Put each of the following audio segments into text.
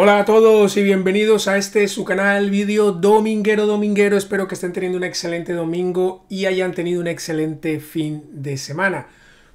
Hola a todos y bienvenidos a este su canal, vídeo dominguero dominguero. Espero que estén teniendo un excelente domingo y hayan tenido un excelente fin de semana.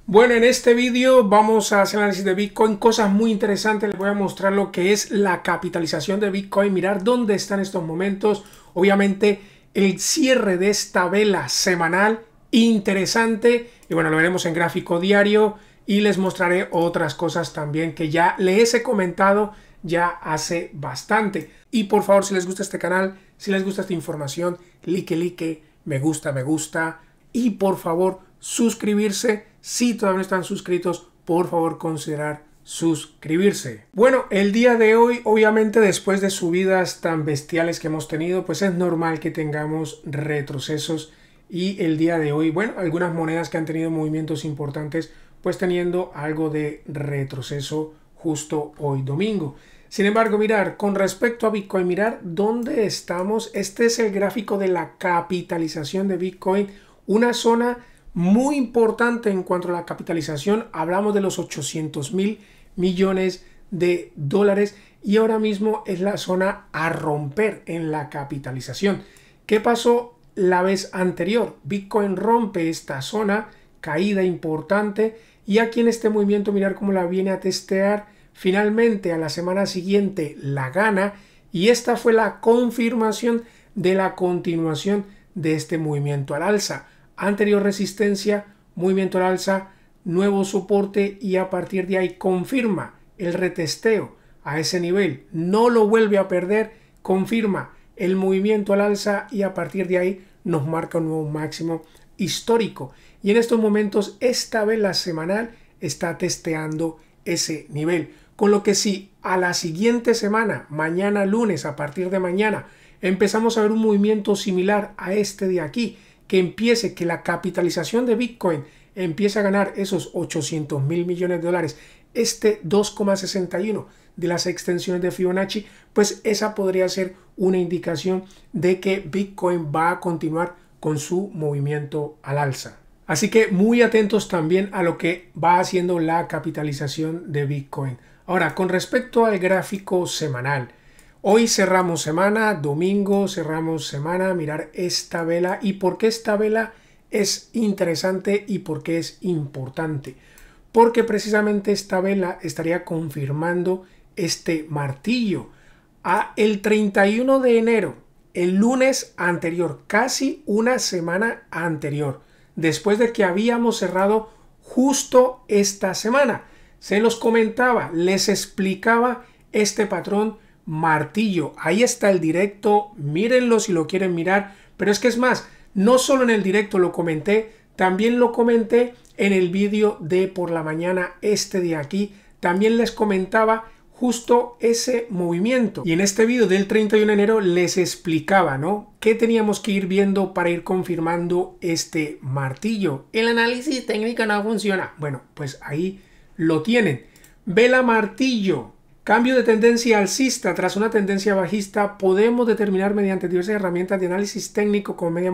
Bueno, en este vídeo vamos a hacer análisis de Bitcoin, cosas muy interesantes. Les voy a mostrar lo que es la capitalización de Bitcoin, mirar dónde están estos momentos. Obviamente el cierre de esta vela semanal interesante y bueno, lo veremos en gráfico diario y les mostraré otras cosas también que ya les he comentado ya hace bastante. Y por favor, si les gusta este canal, si les gusta esta información, like, like, me gusta, me gusta. Y por favor, suscribirse. Si todavía no están suscritos, por favor, considerar suscribirse. Bueno, el día de hoy, obviamente después de subidas tan bestiales que hemos tenido, pues es normal que tengamos retrocesos y el día de hoy, bueno, algunas monedas que han tenido movimientos importantes, pues teniendo algo de retroceso justo hoy domingo. Sin embargo, mirar, con respecto a Bitcoin, mirar dónde estamos. Este es el gráfico de la capitalización de Bitcoin, una zona muy importante en cuanto a la capitalización. Hablamos de los 800 mil millones de dólares y ahora mismo es la zona a romper en la capitalización. ¿Qué pasó la vez anterior? Bitcoin rompe esta zona, caída importante y aquí en este movimiento mirar cómo la viene a testear Finalmente, a la semana siguiente la gana y esta fue la confirmación de la continuación de este movimiento al alza. Anterior resistencia, movimiento al alza, nuevo soporte y a partir de ahí confirma el retesteo a ese nivel. No lo vuelve a perder, confirma el movimiento al alza y a partir de ahí nos marca un nuevo máximo histórico. Y en estos momentos, esta vela semanal está testeando ese nivel. Con lo que si a la siguiente semana, mañana lunes, a partir de mañana, empezamos a ver un movimiento similar a este de aquí, que empiece, que la capitalización de Bitcoin empiece a ganar esos 800 mil millones de dólares, este 2,61 de las extensiones de Fibonacci, pues esa podría ser una indicación de que Bitcoin va a continuar con su movimiento al alza. Así que muy atentos también a lo que va haciendo la capitalización de Bitcoin. Ahora, con respecto al gráfico semanal, hoy cerramos semana, domingo cerramos semana, mirar esta vela y por qué esta vela es interesante y por qué es importante. Porque precisamente esta vela estaría confirmando este martillo a el 31 de enero, el lunes anterior, casi una semana anterior, después de que habíamos cerrado justo esta semana se los comentaba, les explicaba este patrón martillo. Ahí está el directo, mírenlo si lo quieren mirar, pero es que es más, no solo en el directo lo comenté, también lo comenté en el vídeo de por la mañana este de aquí, también les comentaba justo ese movimiento. Y en este vídeo del 31 de enero les explicaba, ¿no? ¿Qué teníamos que ir viendo para ir confirmando este martillo? El análisis técnico no funciona. Bueno, pues ahí lo tienen. Vela Martillo, Cambio de tendencia alcista tras una tendencia bajista podemos determinar mediante diversas herramientas de análisis técnico como media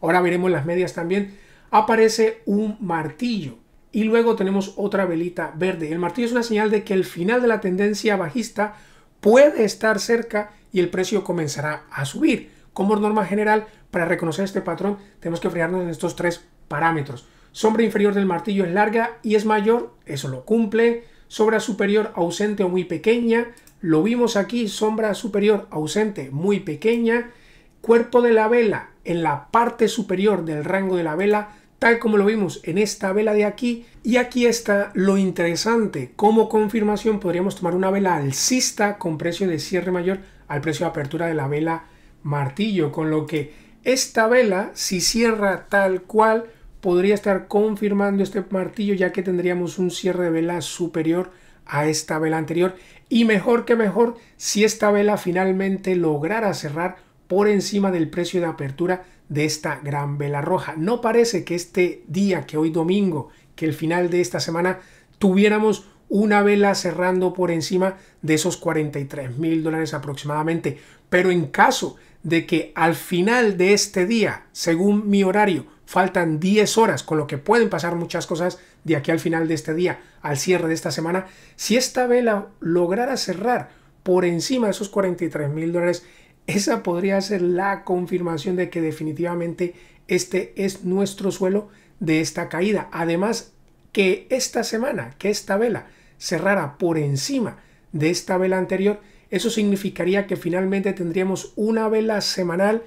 ahora veremos las medias también, aparece un martillo y luego tenemos otra velita verde. El martillo es una señal de que el final de la tendencia bajista puede estar cerca y el precio comenzará a subir. Como norma general, para reconocer este patrón tenemos que fijarnos en estos tres parámetros. Sombra inferior del martillo es larga y es mayor, eso lo cumple. Sombra superior ausente o muy pequeña, lo vimos aquí, sombra superior ausente muy pequeña. Cuerpo de la vela en la parte superior del rango de la vela, tal como lo vimos en esta vela de aquí. Y aquí está lo interesante, como confirmación podríamos tomar una vela alcista con precio de cierre mayor al precio de apertura de la vela martillo, con lo que esta vela, si cierra tal cual, podría estar confirmando este martillo ya que tendríamos un cierre de vela superior a esta vela anterior y mejor que mejor si esta vela finalmente lograra cerrar por encima del precio de apertura de esta gran vela roja. No parece que este día, que hoy domingo, que el final de esta semana, tuviéramos una vela cerrando por encima de esos 43 mil dólares aproximadamente. Pero en caso de que al final de este día, según mi horario, Faltan 10 horas, con lo que pueden pasar muchas cosas de aquí al final de este día, al cierre de esta semana. Si esta vela lograra cerrar por encima de esos 43 mil dólares, esa podría ser la confirmación de que definitivamente este es nuestro suelo de esta caída. Además, que esta semana, que esta vela cerrara por encima de esta vela anterior, eso significaría que finalmente tendríamos una vela semanal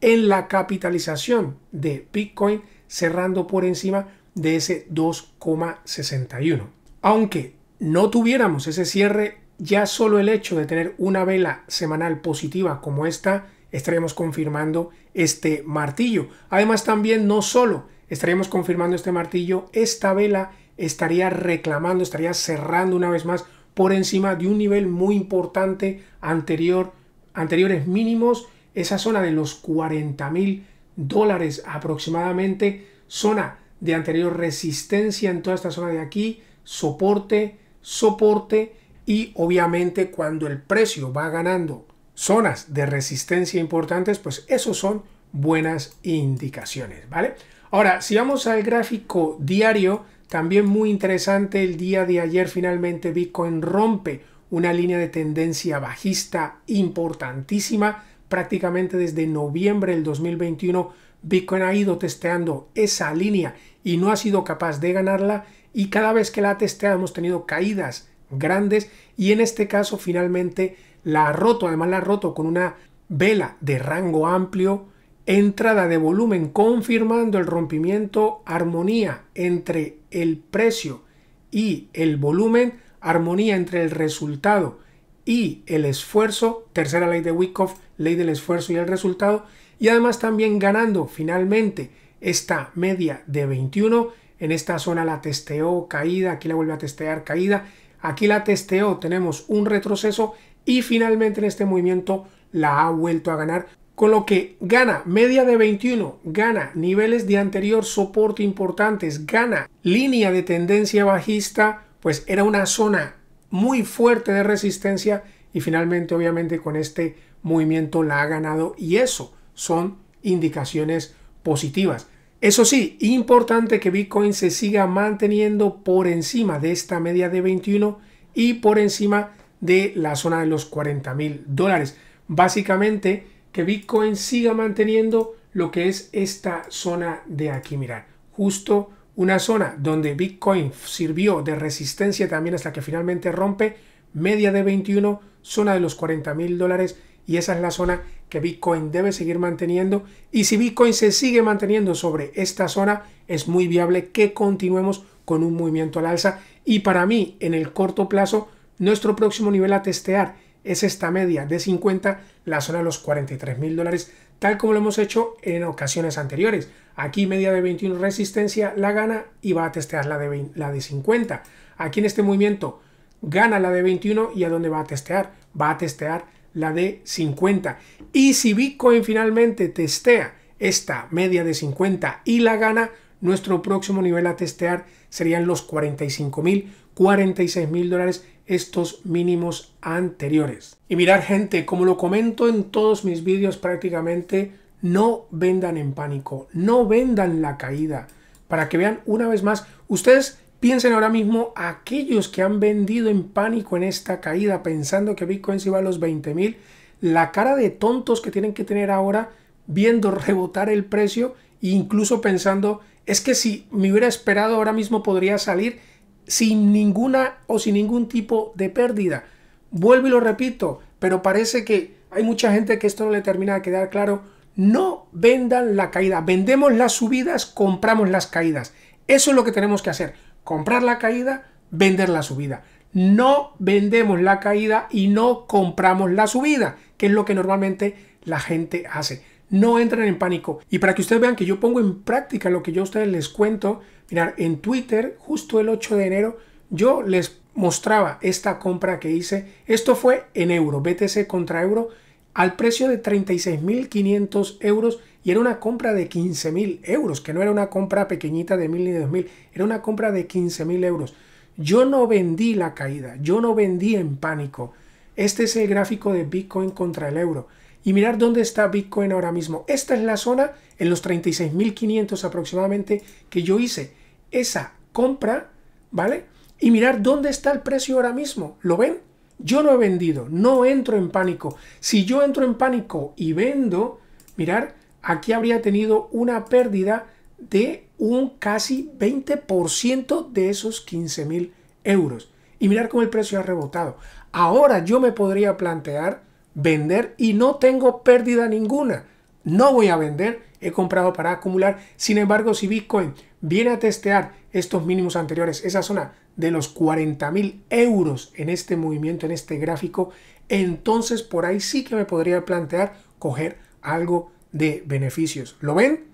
en la capitalización de Bitcoin cerrando por encima de ese 2,61. Aunque no tuviéramos ese cierre, ya solo el hecho de tener una vela semanal positiva como esta, estaríamos confirmando este martillo. Además también no solo estaríamos confirmando este martillo, esta vela estaría reclamando, estaría cerrando una vez más por encima de un nivel muy importante anterior, anteriores mínimos esa zona de los 40 mil dólares aproximadamente, zona de anterior resistencia en toda esta zona de aquí, soporte, soporte y obviamente cuando el precio va ganando zonas de resistencia importantes, pues esos son buenas indicaciones, ¿vale? Ahora, si vamos al gráfico diario, también muy interesante el día de ayer finalmente Bitcoin rompe una línea de tendencia bajista importantísima prácticamente desde noviembre del 2021 Bitcoin ha ido testeando esa línea y no ha sido capaz de ganarla y cada vez que la ha testeado hemos tenido caídas grandes y en este caso finalmente la ha roto, además la ha roto con una vela de rango amplio, entrada de volumen confirmando el rompimiento, armonía entre el precio y el volumen, armonía entre el resultado y el esfuerzo, tercera ley de Wyckoff ley del esfuerzo y el resultado, y además también ganando finalmente esta media de 21. En esta zona la testeó caída, aquí la vuelve a testear caída, aquí la testeó, tenemos un retroceso y finalmente en este movimiento la ha vuelto a ganar. Con lo que gana media de 21, gana niveles de anterior soporte importantes, gana línea de tendencia bajista, pues era una zona muy fuerte de resistencia y finalmente obviamente con este movimiento la ha ganado y eso son indicaciones positivas. Eso sí, importante que Bitcoin se siga manteniendo por encima de esta media de 21 y por encima de la zona de los 40 mil dólares. Básicamente, que Bitcoin siga manteniendo lo que es esta zona de aquí. Mirar, justo una zona donde Bitcoin sirvió de resistencia también hasta que finalmente rompe media de 21, zona de los 40 mil dólares y esa es la zona que Bitcoin debe seguir manteniendo y si Bitcoin se sigue manteniendo sobre esta zona es muy viable que continuemos con un movimiento al alza y para mí en el corto plazo nuestro próximo nivel a testear es esta media de 50, la zona de los 43 mil dólares, tal como lo hemos hecho en ocasiones anteriores. Aquí media de 21 resistencia la gana y va a testear la de, la de 50. Aquí en este movimiento gana la de 21 y a dónde va a testear? Va a testear la de 50. Y si Bitcoin finalmente testea esta media de 50 y la gana, nuestro próximo nivel a testear serían los 45 mil, 46 mil dólares, estos mínimos anteriores. Y mirar gente, como lo comento en todos mis vídeos prácticamente, no vendan en pánico, no vendan la caída. Para que vean una vez más, ustedes Piensen ahora mismo aquellos que han vendido en pánico en esta caída pensando que Bitcoin se iba a los 20 mil, la cara de tontos que tienen que tener ahora viendo rebotar el precio e incluso pensando, es que si me hubiera esperado ahora mismo podría salir sin ninguna o sin ningún tipo de pérdida. Vuelvo y lo repito, pero parece que hay mucha gente que esto no le termina de quedar claro. No vendan la caída, vendemos las subidas, compramos las caídas. Eso es lo que tenemos que hacer comprar la caída, vender la subida. No vendemos la caída y no compramos la subida, que es lo que normalmente la gente hace. No entren en pánico. Y para que ustedes vean que yo pongo en práctica lo que yo a ustedes les cuento, mirar, en Twitter, justo el 8 de enero, yo les mostraba esta compra que hice. Esto fue en euro, BTC contra euro, al precio de 36.500 euros y era una compra de 15.000 mil euros, que no era una compra pequeñita de mil ni de dos era una compra de 15.000 mil euros. Yo no vendí la caída, yo no vendí en pánico. Este es el gráfico de Bitcoin contra el euro. Y mirar dónde está Bitcoin ahora mismo. Esta es la zona en los 36.500 aproximadamente que yo hice esa compra, ¿vale? Y mirar dónde está el precio ahora mismo. ¿Lo ven? Yo no he vendido, no entro en pánico. Si yo entro en pánico y vendo, mirar, aquí habría tenido una pérdida de un casi 20% de esos 15 mil euros. Y mirar cómo el precio ha rebotado. Ahora yo me podría plantear vender y no tengo pérdida ninguna. No voy a vender, he comprado para acumular. Sin embargo, si Bitcoin viene a testear estos mínimos anteriores, esa zona de los 40 mil euros en este movimiento, en este gráfico, entonces por ahí sí que me podría plantear coger algo de beneficios. ¿Lo ven?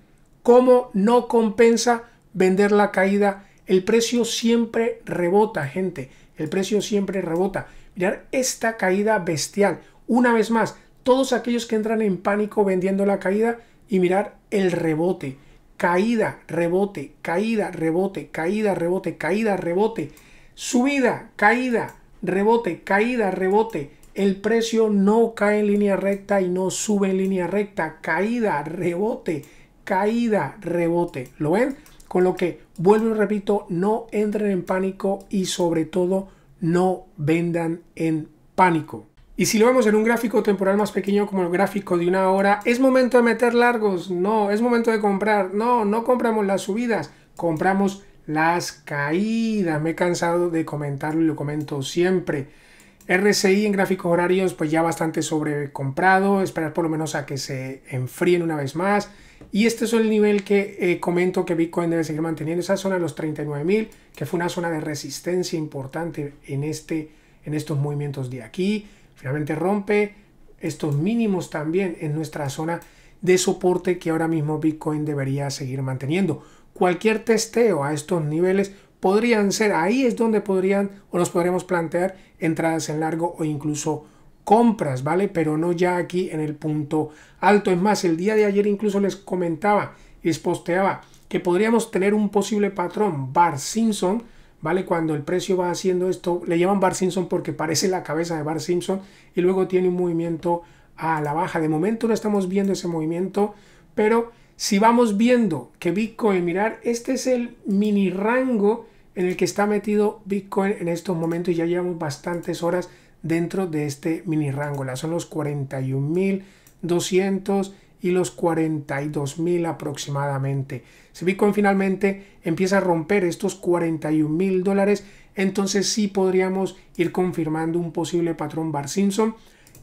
Como no compensa vender la caída? El precio siempre rebota, gente. El precio siempre rebota. Mirar esta caída bestial. Una vez más, todos aquellos que entran en pánico vendiendo la caída y mirar el rebote. Caída, rebote, caída, rebote, caída, rebote, caída, rebote. Subida, caída, rebote, caída, rebote el precio no cae en línea recta y no sube en línea recta. Caída, rebote, caída, rebote. ¿Lo ven? Con lo que, vuelvo y repito, no entren en pánico y sobre todo no vendan en pánico. Y si lo vemos en un gráfico temporal más pequeño como el gráfico de una hora, ¿es momento de meter largos? No, es momento de comprar. No, no compramos las subidas, compramos las caídas. Me he cansado de comentarlo y lo comento siempre. RSI en gráficos horarios, pues ya bastante sobrecomprado, esperar por lo menos a que se enfríen una vez más. Y este es el nivel que eh, comento que Bitcoin debe seguir manteniendo, esa zona de los 39.000, que fue una zona de resistencia importante en, este, en estos movimientos de aquí. Finalmente rompe estos mínimos también en nuestra zona de soporte que ahora mismo Bitcoin debería seguir manteniendo. Cualquier testeo a estos niveles podrían ser, ahí es donde podrían o nos podríamos plantear entradas en largo o incluso compras, ¿vale? Pero no ya aquí en el punto alto. Es más, el día de ayer incluso les comentaba y les posteaba que podríamos tener un posible patrón Bar Simpson, ¿vale? Cuando el precio va haciendo esto, le llaman Bar Simpson porque parece la cabeza de Bar Simpson y luego tiene un movimiento a la baja. De momento no estamos viendo ese movimiento, pero si vamos viendo que Bitcoin, mirar, este es el mini rango en el que está metido Bitcoin en estos momentos y ya llevamos bastantes horas dentro de este mini rango. La son los 41.200 y los 42.000 aproximadamente. Si Bitcoin finalmente empieza a romper estos 41.000 dólares, entonces sí podríamos ir confirmando un posible patrón Bar Simpson.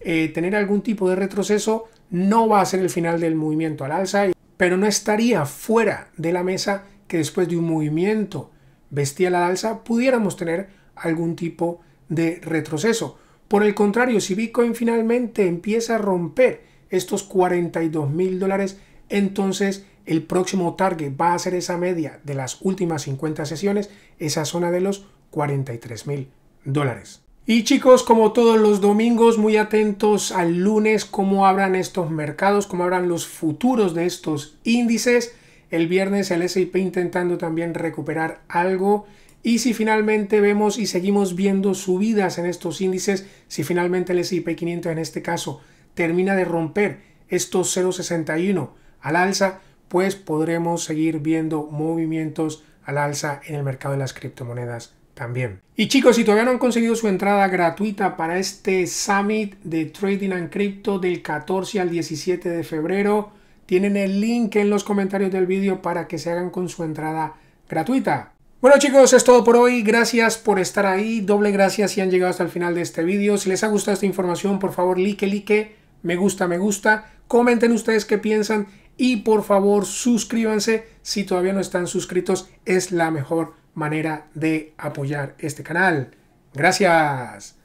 Eh, tener algún tipo de retroceso no va a ser el final del movimiento al alza pero no estaría fuera de la mesa que después de un movimiento bestial la alza pudiéramos tener algún tipo de retroceso. Por el contrario, si Bitcoin finalmente empieza a romper estos 42 mil dólares, entonces el próximo target va a ser esa media de las últimas 50 sesiones, esa zona de los 43 mil dólares. Y chicos, como todos los domingos, muy atentos al lunes, cómo abran estos mercados, cómo abran los futuros de estos índices. El viernes el S&P intentando también recuperar algo. Y si finalmente vemos y seguimos viendo subidas en estos índices, si finalmente el S&P 500 en este caso termina de romper estos 0.61 al alza, pues podremos seguir viendo movimientos al alza en el mercado de las criptomonedas también. Y chicos, si todavía no han conseguido su entrada gratuita para este Summit de Trading and Crypto del 14 al 17 de febrero, tienen el link en los comentarios del vídeo para que se hagan con su entrada gratuita. Bueno chicos, es todo por hoy. Gracias por estar ahí. Doble gracias si han llegado hasta el final de este vídeo. Si les ha gustado esta información, por favor, like, like, me gusta, me gusta. Comenten ustedes qué piensan y por favor suscríbanse si todavía no están suscritos. Es la mejor manera de apoyar este canal. Gracias.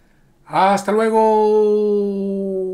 Hasta luego.